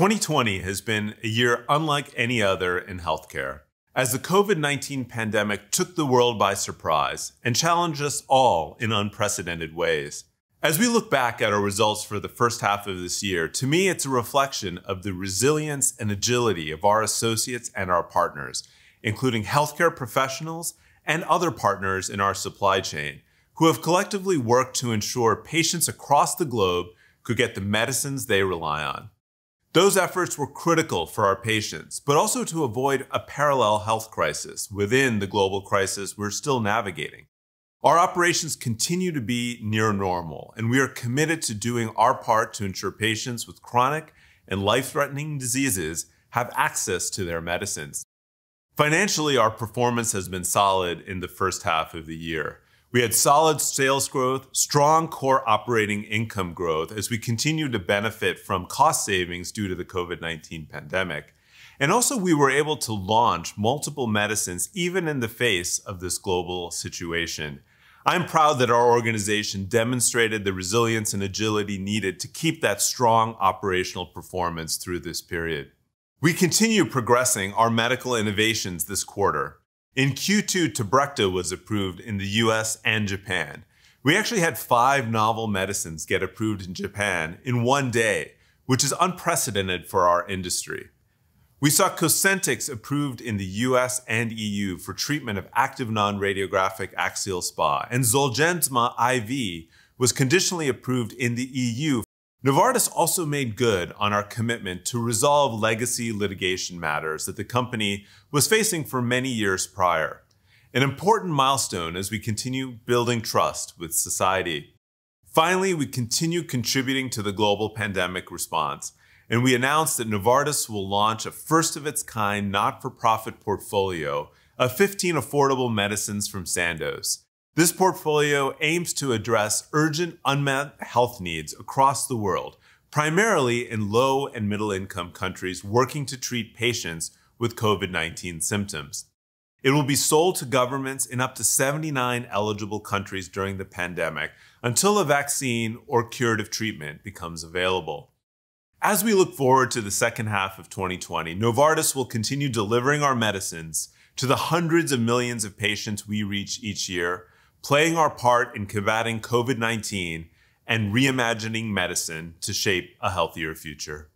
2020 has been a year unlike any other in healthcare. As the COVID 19 pandemic took the world by surprise and challenged us all in unprecedented ways. As we look back at our results for the first half of this year, to me, it's a reflection of the resilience and agility of our associates and our partners, including healthcare professionals and other partners in our supply chain, who have collectively worked to ensure patients across the globe could get the medicines they rely on. Those efforts were critical for our patients, but also to avoid a parallel health crisis within the global crisis we're still navigating. Our operations continue to be near normal, and we are committed to doing our part to ensure patients with chronic and life-threatening diseases have access to their medicines. Financially, our performance has been solid in the first half of the year. We had solid sales growth, strong core operating income growth as we continued to benefit from cost savings due to the COVID 19 pandemic. And also, we were able to launch multiple medicines even in the face of this global situation. I'm proud that our organization demonstrated the resilience and agility needed to keep that strong operational performance through this period. We continue progressing our medical innovations this quarter. In Q2, Tabrecta was approved in the US and Japan. We actually had five novel medicines get approved in Japan in one day, which is unprecedented for our industry. We saw Cosentix approved in the US and EU for treatment of active non-radiographic axial SPA, and Zolgensma IV was conditionally approved in the EU Novartis also made good on our commitment to resolve legacy litigation matters that the company was facing for many years prior, an important milestone as we continue building trust with society. Finally, we continue contributing to the global pandemic response, and we announced that Novartis will launch a first of its kind not for profit portfolio of 15 affordable medicines from Sandoz. This portfolio aims to address urgent unmet health needs across the world, primarily in low and middle income countries working to treat patients with COVID 19 symptoms. It will be sold to governments in up to 79 eligible countries during the pandemic until a vaccine or curative treatment becomes available. As we look forward to the second half of 2020, Novartis will continue delivering our medicines to the hundreds of millions of patients we reach each year playing our part in combating COVID 19 and reimagining medicine to shape a healthier future.